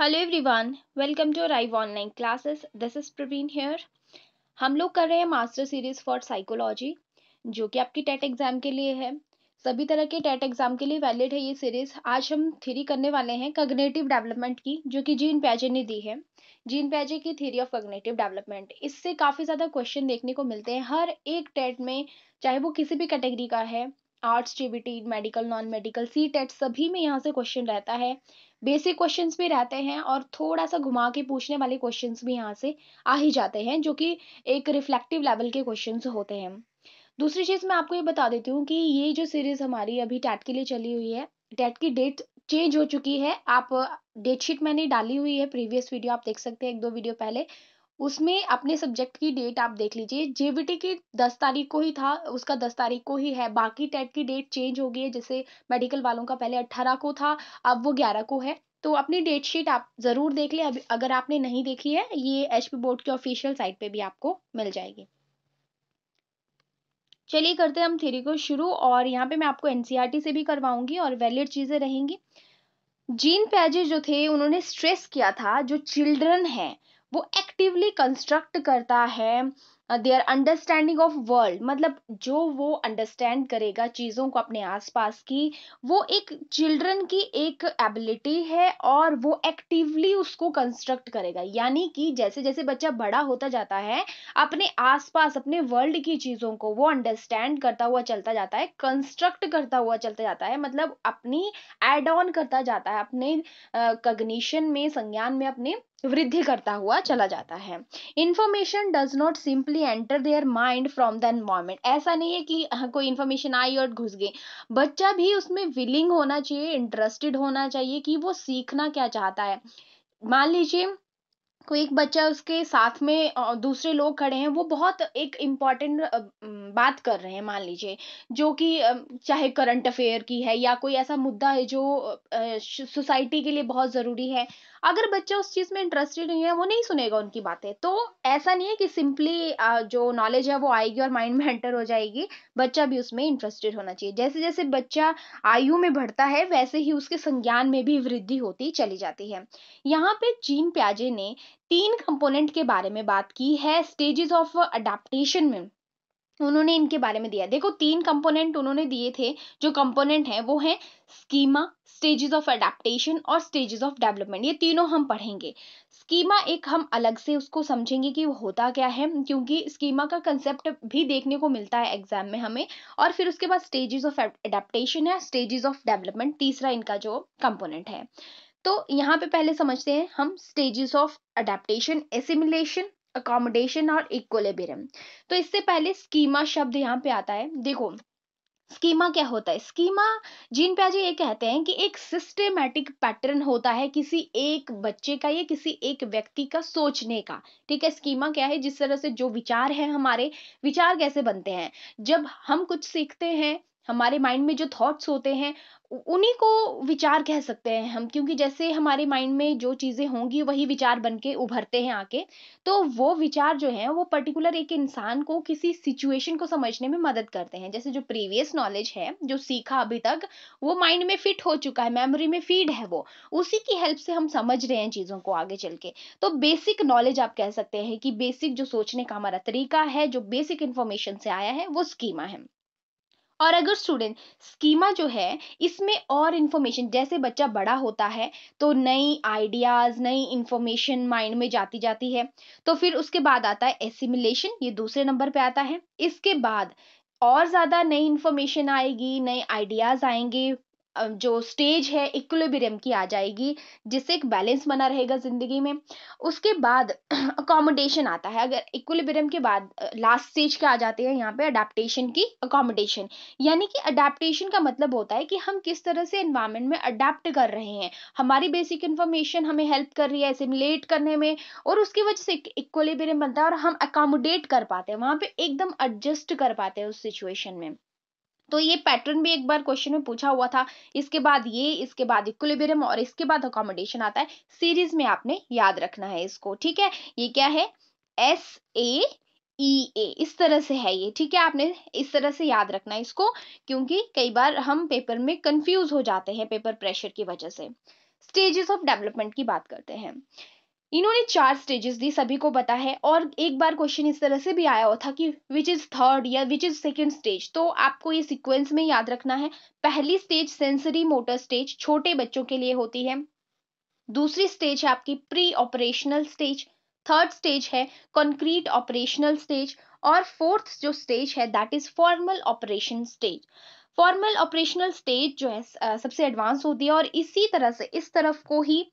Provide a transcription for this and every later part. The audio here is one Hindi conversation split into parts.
Hello everyone welcome to Rive online classes this is Praveen here हम लोग कर रहे हैं मास्टर सीरीज फॉर साइकोलॉजी जो कि आपकी टेट एग्जाम e के लिए है सभी तरह के टेट एग्जाम e के लिए वैलिड है ये सीरीज आज हम थ्री करने वाले हैं कग्नेटिव डेवलपमेंट की जो कि जीन प्याजे ने दी है जीन प्याजे की थ्योरी ऑफ कग्नेटिव डेवलपमेंट इससे काफ़ी ज़्यादा क्वेश्चन देखने को मिलते हैं हर एक टेट e में चाहे वो किसी भी कैटेगरी का है arts GBT medical non medical CTET सभी में यहाँ से क्वेश्चन रहता है बेसिक क्वेश्चंस भी रहते हैं और थोड़ा सा घुमा के पूछने वाले क्वेश्चंस भी यहाँ से आ ही जाते हैं जो कि एक रिफ्लेक्टिव लेवल के क्वेश्चंस होते हैं दूसरी चीज़ मैं आपको ये बता देती हूँ कि ये जो सीरीज़ हमारी अभी टैट e के लिए चली हुई है टैट e की डेट चेंज हो चुकी है आप डेट शीट मैंने डाली हुई है प्रीवियस वीडियो आप देख सकते हैं एक दो वीडियो पहले उसमें अपने सब्जेक्ट की डेट आप देख लीजिए जेवीटी की दस तारीख को ही था उसका दस तारीख को ही है बाकी टेट की डेट चेंज हो गई है जैसे मेडिकल वालों का पहले अट्ठारह को था अब वो ग्यारह को है तो अपनी डेट शीट आप ज़रूर देख लें अगर आपने नहीं देखी है ये एच बोर्ड की ऑफिशियल साइट पे भी आपको मिल जाएगी चलिए करते हैं हम थेरी को शुरू और यहाँ पे मैं आपको एनसीईआरटी e से भी करवाऊंगी और वैलिड चीज़ें रहेंगी जीन पैजे जो थे उन्होंने स्ट्रेस किया था जो चिल्ड्रन है वो एक्टिवली कंस्ट्रक्ट करता है देयर अंडरस्टैंडिंग ऑफ वर्ल्ड मतलब जो वो अंडरस्टैंड करेगा चीज़ों को अपने आसपास की वो एक चिल्ड्रन की एक एबिलिटी है और वो एक्टिवली उसको कंस्ट्रक्ट करेगा यानी कि जैसे जैसे बच्चा बड़ा होता जाता है अपने आसपास अपने वर्ल्ड की चीज़ों को वो अंडरस्टैंड करता हुआ चलता जाता है कंस्ट्रक्ट करता हुआ चलता जाता है मतलब अपनी एड ऑन करता जाता है अपने कग्निशन uh, में संज्ञान में अपने वृद्धि करता हुआ चला जाता है information does not simply enter their mind from the environment ऐसा नहीं है कि हाँ, कोई इन्फॉर्मेशन आई और घुस गई बच्चा भी उसमें विलिंग होना चाहिए इंटरेस्टेड होना चाहिए कि वो सीखना क्या चाहता है मान लीजिए कोई एक बच्चा उसके साथ में दूसरे लोग खड़े हैं वो बहुत एक इम्पॉर्टेंट बात कर रहे हैं मान लीजिए जो कि चाहे करंट अफेयर की है या कोई ऐसा मुद्दा है जो सोसाइटी के लिए बहुत ज़रूरी है अगर बच्चा उस चीज़ में इंटरेस्टेड नहीं है वो नहीं सुनेगा उनकी बातें तो ऐसा नहीं है कि सिंपली जो नॉलेज है वो आएगी और माइंड में एंटर हो जाएगी बच्चा भी उसमें इंटरेस्टेड होना चाहिए जैसे जैसे बच्चा आयु में बढ़ता है वैसे ही उसके संज्ञान में भी वृद्धि होती चली जाती है यहाँ पे जीन प्याजे ने तीन कंपोनेंट के बारे में बात की है स्टेजेस ऑफ अडेप्टेशन में उन्होंने इनके बारे में दिया देखो तीन कंपोनेंट उन्होंने दिए थे जो कंपोनेंट हैं वो हैं स्कीमा स्टेजेस ऑफ अडेप्टन और स्टेजेस ऑफ डेवलपमेंट ये तीनों हम पढ़ेंगे स्कीमा एक हम अलग से उसको समझेंगे कि वो होता क्या है क्योंकि स्कीमा का कंसेप्ट भी देखने को मिलता है एग्जाम में हमें और फिर उसके बाद स्टेजेस ऑफ अडेप्टेशन है स्टेजेस ऑफ डेवलपमेंट तीसरा इनका जो कंपोनेंट है तो यहाँ पे पहले समझते हैं हम stages of adaptation assimilation accommodation और इक्वलेबेरम तो इससे पहले स्कीमा शब्द यहाँ पे आता है देखो स्कीमा क्या होता है स्कीमा जीन प्याजे ये कहते हैं कि एक सिस्टेमेटिक पैटर्न होता है किसी एक बच्चे का या किसी एक व्यक्ति का सोचने का ठीक है स्कीमा क्या है जिस तरह से जो विचार है हमारे विचार कैसे बनते हैं जब हम कुछ सीखते हैं हमारे माइंड में जो थॉट्स होते हैं उन्हीं को विचार कह सकते हैं हम क्योंकि जैसे हमारे माइंड में जो चीज़ें होंगी वही विचार बन के उभरते हैं आके तो वो विचार जो है वो पर्टिकुलर एक इंसान को किसी सिचुएशन को समझने में मदद करते हैं जैसे जो प्रीवियस नॉलेज है जो सीखा अभी तक वो माइंड में फिट हो चुका है मेमोरी में फीड है वो उसी की हेल्प से हम समझ रहे हैं चीज़ों को आगे चल के तो बेसिक नॉलेज आप कह सकते हैं कि बेसिक जो सोचने का हमारा तरीका है जो बेसिक इन्फॉर्मेशन से आया है वो स्कीमा है और अगर स्टूडेंट स्कीमा जो है इसमें और इन्फॉर्मेशन जैसे बच्चा बड़ा होता है तो नई आइडियाज़ नई इन्फॉर्मेशन माइंड में जाती जाती है तो फिर उसके बाद आता है एसिमिलेशन ये दूसरे नंबर पे आता है इसके बाद और ज़्यादा नई इन्फॉर्मेशन आएगी नए आइडियाज़ आएंगे जो स्टेज है इक्विलिब्रियम की आ जाएगी जिससे एक बैलेंस बना रहेगा ज़िंदगी में उसके बाद अकोमोडेशन आता है अगर इक्विलिब्रियम के बाद लास्ट स्टेज के आ जाते हैं यहाँ पे अडेप्टेशन की अकोमोडेशन यानी कि अडेप्टेशन का मतलब होता है कि हम किस तरह से इन्वायरमेंट में अडेप्ट कर रहे हैं हमारी बेसिक इन्फॉर्मेशन हमें हेल्प कर रही है एसिमुलेट करने में और उसकी वजह से इक्विलिब्रियम बनता है और हम अकोमोडेट कर पाते हैं वहाँ पर एकदम एडजस्ट कर पाते हैं उस सिचुएशन में तो ये पैटर्न भी एक बार क्वेश्चन में पूछा हुआ था इसके बाद ये इसके बाद इक्विलिब्रियम और इसके बाद अकोमोडेशन आता है सीरीज में आपने याद रखना है इसको ठीक है ये क्या है एस ए ई ए इस तरह से है ये ठीक है आपने इस तरह से याद रखना है इसको क्योंकि कई बार हम पेपर में कंफ्यूज हो जाते हैं पेपर प्रेशर की वजह से स्टेजेस ऑफ डेवलपमेंट की बात करते हैं इन्होंने चार स्टेजेस दी सभी को पता है और एक बार क्वेश्चन इस तरह से भी आया हुआ था कि विच इज थर्ड या विच इज सेकेंड स्टेज तो आपको ये सीक्वेंस में याद रखना है पहली स्टेज सेंसरी मोटर स्टेज छोटे बच्चों के लिए होती है दूसरी स्टेज है आपकी pre operational stage third stage है कंक्रीट ऑपरेशनल स्टेज और फोर्थ जो स्टेज है that is formal operation stage formal operational stage जो है सबसे एडवांस होती है और इसी तरह से इस तरफ को ही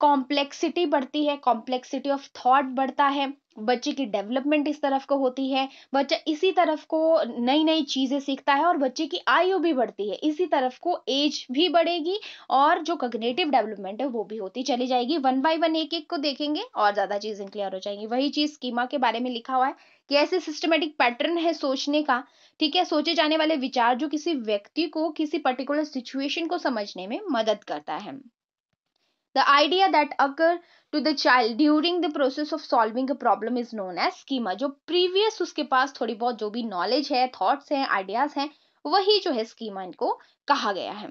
कॉम्प्लेक्सिटी बढ़ती है कॉम्प्लेक्सिटी ऑफ थॉट बढ़ता है बच्चे की डेवलपमेंट इस तरफ को होती है बच्चा इसी तरफ को नई नई चीज़ें सीखता है और बच्चे की आयु भी बढ़ती है इसी तरफ को एज भी बढ़ेगी और जो कग्नेटिव डेवलपमेंट है वो भी होती चली जाएगी वन बाय वन एक एक को देखेंगे और ज़्यादा चीज़ें क्लियर हो जाएंगी वही चीज़ स्कीमा के बारे में लिखा हुआ है कि ऐसे सिस्टमेटिक पैटर्न है सोचने का ठीक है सोचे जाने वाले विचार जो किसी व्यक्ति को किसी पर्टिकुलर सिचुएशन को समझने में मदद करता है The idea that occur to the child during the process of solving a problem is known as schema. jo previous uske paas thodi bahut jo bhi knowledge hai thoughts हैं ideas हैं wahi jo hai schema inko kaha gaya hai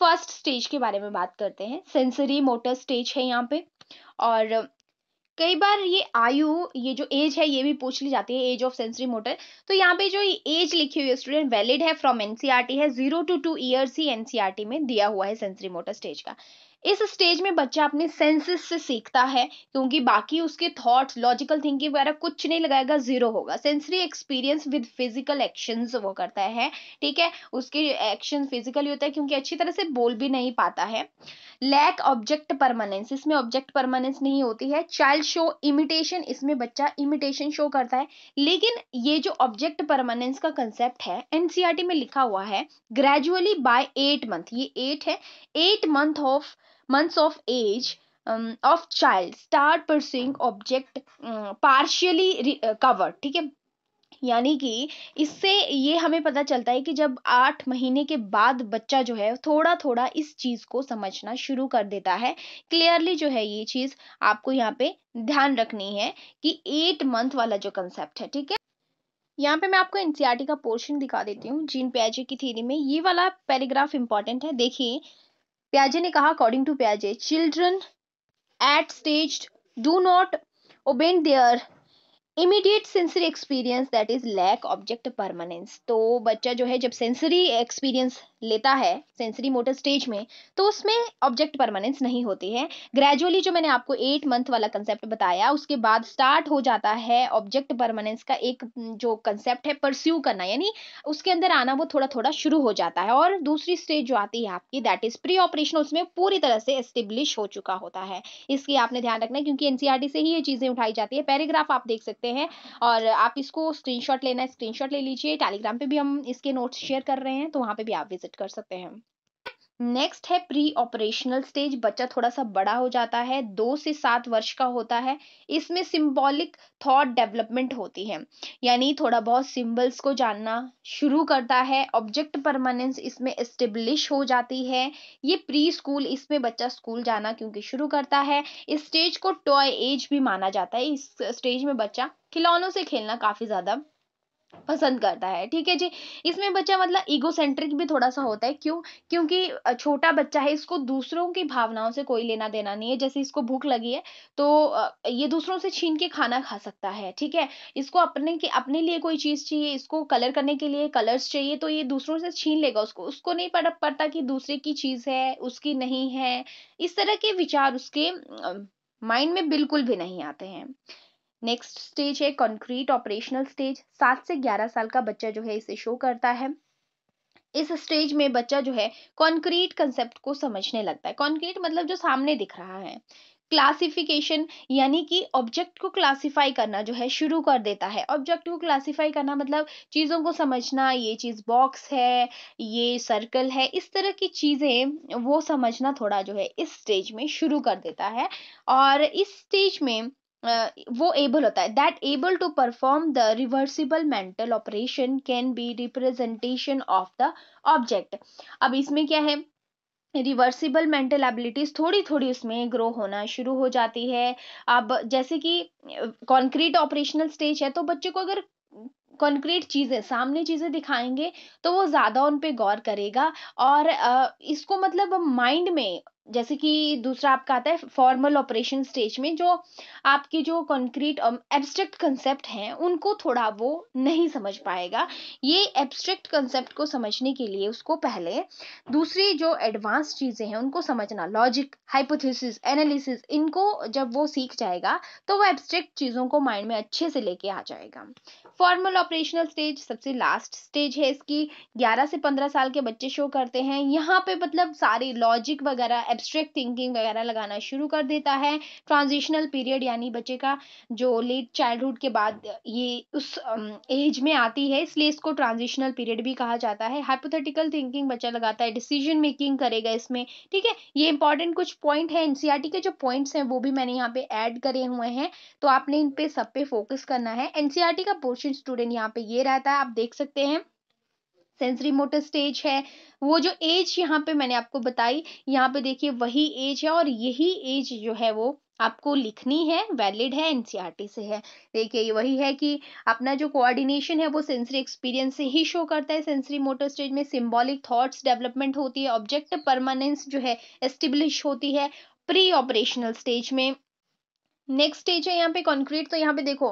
first stage ke bare mein baat karte hain sensory motor stage hai yahan pe aur कई बार ये आयु ये जो एज है ये भी पूछ ली जाती है एज ऑफ सेंसरी मोटर तो यहाँ पे जो एज लिखी हुई है स्टूडेंट वैलिड है फ्रॉम एनसीआरटी है जीरो टू टू इयर्स ही एनसीआरटी में दिया हुआ है सेंसरी मोटर स्टेज का इस स्टेज में बच्चा अपने सेंसेस से सीखता है क्योंकि बाकी उसके थॉट्स लॉजिकल थिंकिंग वगैरह कुछ नहीं लगाएगा जीरो होगा sensory experience with physical action वो करता है ठीक है उसके एक्शन फिजिकली होता है क्योंकि अच्छी तरह से बोल भी नहीं पाता है लैक ऑब्जेक्ट परमानेंस इसमें ऑब्जेक्ट परमानेंस नहीं होती है चाइल्ड शो इमिटेशन इसमें बच्चा इमिटेशन शो करता है लेकिन ये जो ऑब्जेक्ट परमानेंस का कंसेप्ट है एनसीईआरटी e में लिखा हुआ है ग्रेजुअली बाय एट मंथ ये एट है eight month of months of age um, of child start pursuing object um, partially uh, covered ठीक है यानी कि इससे ये हमें पता चलता है कि जब आठ महीने के बाद बच्चा जो है थोड़ा थोड़ा इस चीज़ को समझना शुरू कर देता है क्लियरली जो है ये चीज़ आपको यहाँ पे ध्यान रखनी है कि एट मंथ वाला जो कंसेप्ट है ठीक है यहाँ पे मैं आपको एनसीआरटी e का पोर्शन दिखा देती हूँ जीन पियाजे की थीरी में ये वाला पैराग्राफ इंपॉर्टेंट है देखिए प्याजे ने कहा अकॉर्डिंग टू प्याजे children at stage do not beyond their immediate sensory experience that is lack object permanence तो बच्चा जो है जब सेंसरी एक्सपीरियंस लेता है सेंसरी मोटर स्टेज में तो उसमें ऑब्जेक्ट परमानेंस नहीं होती है ग्रेजुअली जो मैंने आपको एट मंथ वाला कंसेप्ट बताया उसके बाद स्टार्ट हो जाता है ऑब्जेक्ट परमानेंस का एक जो कंसेप्ट है परस्यू करना यानी उसके अंदर आना वो थोड़ा थोड़ा शुरू हो जाता है और दूसरी स्टेज जो आती है आपकी दैट इज प्री ऑपरेशन उसमें पूरी तरह से एस्टेब्लिश हो चुका होता है इसकी आपने ध्यान रखना क्योंकि एनसीआरटी e से ही ये चीज़ें उठाई जाती है पैराग्राफ आप देख सकते सकते हैं और आप इसको स्क्रीनशॉट लेना है स्क्रीनशॉट ले लीजिए टेलीग्राम पे भी हम इसके नोट्स शेयर कर रहे हैं तो वहाँ पे भी आप विजिट कर सकते हैं नेक्स्ट है प्री ऑपरेशनल स्टेज बच्चा थोड़ा सा बड़ा हो जाता है दो से सात वर्ष का होता है इसमें सिंबॉलिक थॉट डेवलपमेंट होती है यानी थोड़ा बहुत सिंबल्स को जानना शुरू करता है ऑब्जेक्ट परमानेंस इसमें इस्टेब्लिश हो जाती है ये प्री स्कूल इसमें बच्चा स्कूल जाना क्योंकि शुरू करता है इस स्टेज को टॉय एज भी माना जाता है इस स्टेज में बच्चा खिलौनों से खेलना काफ़ी ज़्यादा पसंद करता है ठीक है जी इसमें बच्चा मतलब सेंट्रिक भी थोड़ा सा होता है क्यों क्योंकि छोटा बच्चा है इसको दूसरों की भावनाओं से कोई लेना देना नहीं है जैसे इसको भूख लगी है तो ये दूसरों से छीन के खाना खा सकता है ठीक है इसको अपने के अपने लिए कोई चीज़ चाहिए इसको कलर करने के लिए कलर्स चाहिए तो ये दूसरों से छीन लेगा उसको उसको नहीं पड़ पड़ता कि दूसरे की चीज़ है उसकी नहीं है इस तरह के विचार उसके माइंड में बिल्कुल भी नहीं आते हैं नेक्स्ट स्टेज है कंक्रीट ऑपरेशनल स्टेज सात से ग्यारह साल का बच्चा जो है इसे शो करता है इस स्टेज में बच्चा जो है कॉन्क्रीट कंसेप्ट को समझने लगता है कंक्रीट मतलब जो सामने दिख रहा है क्लासिफिकेशन यानी कि ऑब्जेक्ट को क्लासिफाई करना जो है शुरू कर देता है ऑब्जेक्ट को क्लासिफाई करना मतलब चीज़ों को समझना ये चीज़ बॉक्स है ये सर्कल है इस तरह की चीज़ें वो समझना थोड़ा जो है इस स्टेज में शुरू कर देता है और इस स्टेज में वो एबल होता है that able to perform the reversible mental operation can be representation of the object अब इसमें क्या है रिवर्सिबल मेंटल एबिलिटीज थोड़ी थोड़ी उसमें ग्रो होना शुरू हो जाती है अब जैसे कि कॉन्क्रीट ऑपरेशनल स्टेज है तो बच्चे को अगर कॉन्क्रीट चीज़ें सामने चीज़ें दिखाएंगे तो वो ज़्यादा उन पर गौर करेगा और इसको मतलब माइंड में जैसे कि दूसरा आपका आता है फॉर्मल ऑपरेशन स्टेज में जो आपके जो कंक्रीट एब्स्ट्रैक्ट कंसेप्ट हैं उनको थोड़ा वो नहीं समझ पाएगा ये एब्स्ट्रैक्ट कंसेप्ट को समझने के लिए उसको पहले दूसरी जो एडवांस चीज़ें हैं उनको समझना लॉजिक हाइपोथेसिस एनालिसिस इनको जब वो सीख जाएगा तो वो एब्स्ट्रैक्ट चीज़ों को माइंड में अच्छे से लेके आ जाएगा फॉर्मल ऑपरेशनल स्टेज सबसे लास्ट स्टेज है इसकी 11 से 15 साल के बच्चे शो करते हैं यहाँ पे मतलब सारे लॉजिक वगैरह एब्स्ट्रैक्ट थिंकिंग वगैरह लगाना शुरू कर देता है ट्रांजिशनल पीरियड यानी बच्चे का जो लेट चाइल्डहुड के बाद ये उस एज में आती है इसलिए इसको ट्रांजिशनल पीरियड भी कहा जाता है हाइपोथेटिकल थिंकिंग बच्चा लगाता है डिसीजन मेकिंग करेगा इसमें ठीक है ये इंपॉर्टेंट कुछ पॉइंट है एनसीआरटी e के जो पॉइंट्स हैं वो भी मैंने यहाँ पे ऐड करे हुए हैं तो आपने इन पे सब पे फोकस करना है एनसीआरटी e का पोर्शन क्वेश्चन स्टूडेंट यहाँ पे ये रहता है आप देख सकते हैं सेंसरी मोटर स्टेज है वो जो एज यहाँ पे मैंने आपको बताई यहाँ पे देखिए वही एज है और यही एज जो है वो आपको लिखनी है वैलिड है एनसीईआरटी e से है देखिए वही है कि अपना जो कोऑर्डिनेशन है वो सेंसरी एक्सपीरियंस से ही शो करता है सेंसरी मोटर स्टेज में सिंबॉलिक थॉट्स डेवलपमेंट होती है ऑब्जेक्ट परमानेंस जो है एस्टिब्लिश होती है प्री ऑपरेशनल स्टेज में नेक्स्ट स्टेज है यहाँ पे कॉन्क्रीट तो यहाँ पे देखो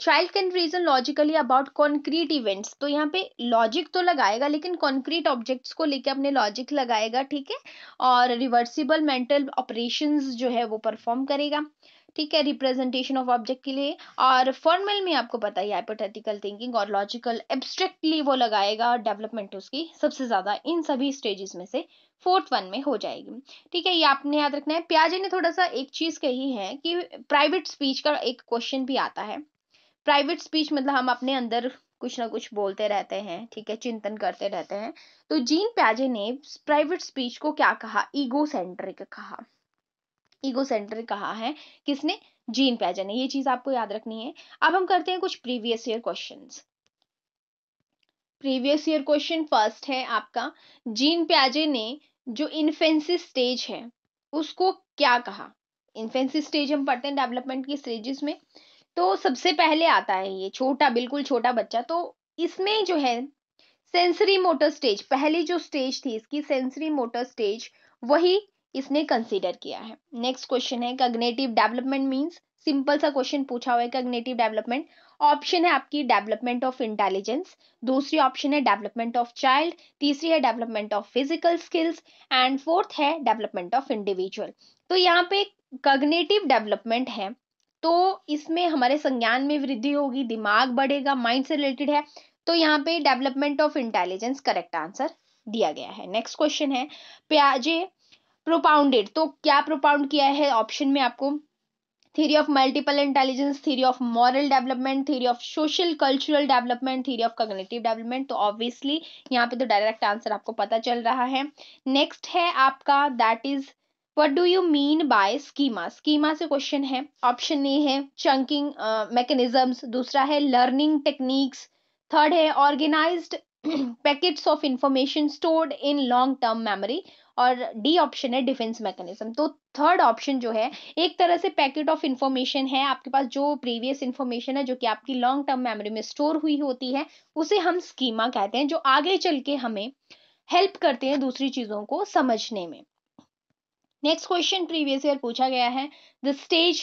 child can reason logically about concrete events तो यहाँ पे लॉजिक तो लगाएगा लेकिन कॉन्क्रीट ऑब्जेक्ट्स को लेके अपने लॉजिक लगाएगा ठीक है और रिवर्सिबल मेंटल ऑपरेशंस जो है वो परफॉर्म करेगा ठीक है रिप्रेजेंटेशन ऑफ ऑब्जेक्ट के लिए और फॉर्मल में आपको पता ही हाइपोथेटिकल थिंकिंग और लॉजिकल एब्स्ट्रेक्टली वो लगाएगा और डेवलपमेंट उसकी सबसे ज़्यादा इन सभी स्टेजेस में से फोर्थ वन में हो जाएगी ठीक है ये आपने याद रखना है प्याजे ने थोड़ा सा एक चीज़ कही है कि प्राइवेट स्पीच का एक क्वेश्चन भी आता है प्राइवेट स्पीच मतलब हम अपने अंदर कुछ ना कुछ बोलते रहते हैं ठीक है चिंतन करते रहते हैं तो जीन प्याजे ने प्राइवेट स्पीच को क्या कहा ईगो सेंट्रिक कहा ईगो सेंटर कहा है किसने जीन पैजन ने ये चीज आपको याद रखनी है अब हम करते हैं कुछ previous year question previous year question first है आपका जीन प्याजे ने जो इन्फेंसिस स्टेज है उसको क्या कहा इन्फेंसिस स्टेज हम पढ़ते हैं डेवलपमेंट की स्टेजेस में तो सबसे पहले आता है ये छोटा बिल्कुल छोटा बच्चा तो इसमें जो है सेंसरी मोटर स्टेज पहली जो स्टेज थी इसकी सेंसरी मोटर स्टेज वही इसने कंसीडर किया है नेक्स्ट क्वेश्चन है कग्नेटिव डेवलपमेंट मींस सिंपल सा क्वेश्चन पूछा हुआ है कग्नेटिव डेवलपमेंट ऑप्शन है आपकी डेवलपमेंट ऑफ इंटेलिजेंस दूसरी ऑप्शन है डेवलपमेंट ऑफ चाइल्ड तीसरी है development of physical skills and fourth है डेवलपमेंट ऑफ इंडिविजुअल तो यहाँ पे कग्नेटिव डेवलपमेंट है तो इसमें हमारे संज्ञान में वृद्धि होगी दिमाग बढ़ेगा माइंड से रिलेटेड है तो यहाँ पे development of intelligence correct answer दिया गया है नेक्स्ट क्वेश्चन है प्याजे प्रोपाउंडेड तो क्या प्रोपाउंड किया है ऑप्शन में आपको theory of multiple intelligence theory of moral development theory of social cultural development theory of cognitive development तो ऑब्वियसली यहाँ पे तो डायरेक्ट आंसर आपको पता चल रहा है नेक्स्ट है आपका that is what do you mean by schema schema से क्वेश्चन है ऑप्शन ए है चंकिंग मैकेनिज्म्स uh, दूसरा है लर्निंग टेक्निक्स थर्ड है organised packets of information stored in long term memory और डी ऑप्शन है डिफेंस मैकेनिज्म तो थर्ड ऑप्शन जो है एक तरह से पैकेट ऑफ इंफॉर्मेशन है आपके पास जो प्रीवियस इंफॉर्मेशन है जो कि आपकी लॉन्ग टर्म मेमोरी में स्टोर हुई होती है उसे हम स्कीमा कहते हैं जो आगे चल के हमें हेल्प करते हैं दूसरी चीज़ों को समझने में नेक्स्ट क्वेश्चन प्रीवियस ईयर पूछा गया है the stage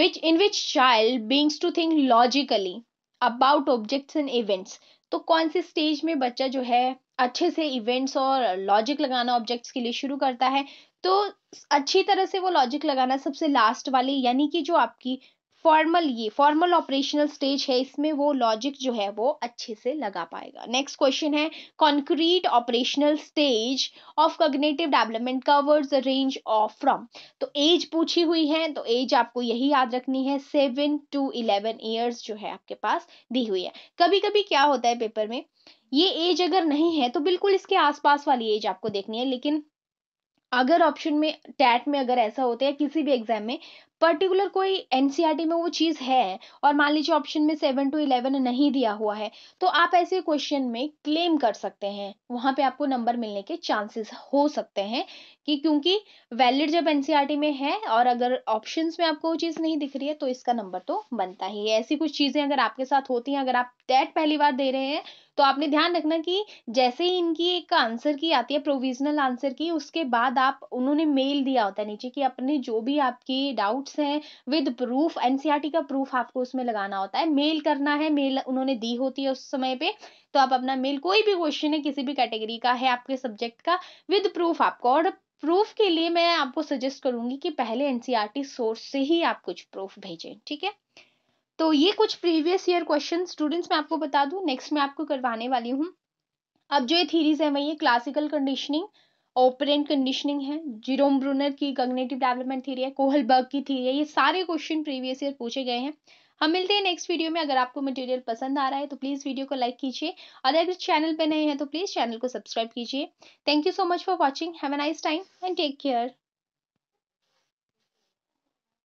which in which child begins to think logically about objects and events तो कौन से स्टेज में बच्चा जो है अच्छे से इवेंट्स और लॉजिक लगाना ऑब्जेक्ट्स के लिए शुरू करता है तो अच्छी तरह से वो लॉजिक लगाना सबसे लास्ट वाली यानी कि जो आपकी फॉर्मल ये फॉर्मल ऑपरेशनल स्टेज है इसमें वो लॉजिक जो है वो अच्छे से लगा पाएगा नेक्स्ट क्वेश्चन है concrete operational stage of cognitive development covers range of from तो एज पूछी हुई है तो एज आपको यही याद रखनी है सेवन टू इलेवन ईयर्स जो है आपके पास दी हुई है कभी कभी क्या होता है पेपर में ये एज अगर नहीं है तो बिल्कुल इसके आसपास वाली एज आपको देखनी है लेकिन अगर ऑप्शन में टैट में अगर ऐसा होता है किसी भी एग्जाम में पर्टिकुलर कोई एनसीईआरटी e में वो चीज़ है और मान लीजिए ऑप्शन में सेवन टू इलेवन नहीं दिया हुआ है तो आप ऐसे क्वेश्चन में क्लेम कर सकते हैं वहाँ पे आपको नंबर मिलने के चांसेस हो सकते हैं कि क्योंकि वैलिड जब एनसीईआरटी e में है और अगर ऑप्शन में आपको वो चीज़ नहीं दिख रही है तो इसका नंबर तो बनता ही है ऐसी कुछ चीज़ें अगर आपके साथ होती हैं अगर आप डेट पहली बार दे रहे हैं तो आपने ध्यान रखना कि जैसे ही इनकी एक आंसर की आती है प्रोविजनल आंसर की उसके बाद आप उन्होंने मेल दिया होता है नीचे कि अपने जो भी आपकी डाउट डाउट्स हैं विद प्रूफ एनसीईआरटी का प्रूफ आपको उसमें लगाना होता है मेल करना है मेल उन्होंने दी होती है उस समय पे तो आप अपना मेल कोई भी क्वेश्चन है किसी भी कैटेगरी का है आपके सब्जेक्ट का विद प्रूफ आपको और प्रूफ के लिए मैं आपको सजेस्ट करूंगी कि पहले एनसीईआरटी सोर्स e से ही आप कुछ प्रूफ भेजें ठीक है तो ये कुछ प्रीवियस ईयर क्वेश्चन स्टूडेंट्स मैं आपको बता दूं नेक्स्ट मैं आपको करवाने वाली हूँ अब जो ये थीरीज है वही क्लासिकल कंडीशनिंग ऑपरेन कंडीशनिंग है जीरोम ब्रूनर की कग्नेटिव डेवलपमेंट थी है कोहलबर्ग की थी है ये सारे क्वेश्चन प्रीवियस ईयर पूछे गए हैं हम मिलते हैं नेक्स्ट वीडियो में अगर आपको मटेरियल पसंद आ रहा है तो प्लीज़ वीडियो को लाइक कीजिए और अगर चैनल पर नए हैं तो प्लीज़ चैनल को सब्सक्राइब कीजिए thank you so much for watching have a nice time and take care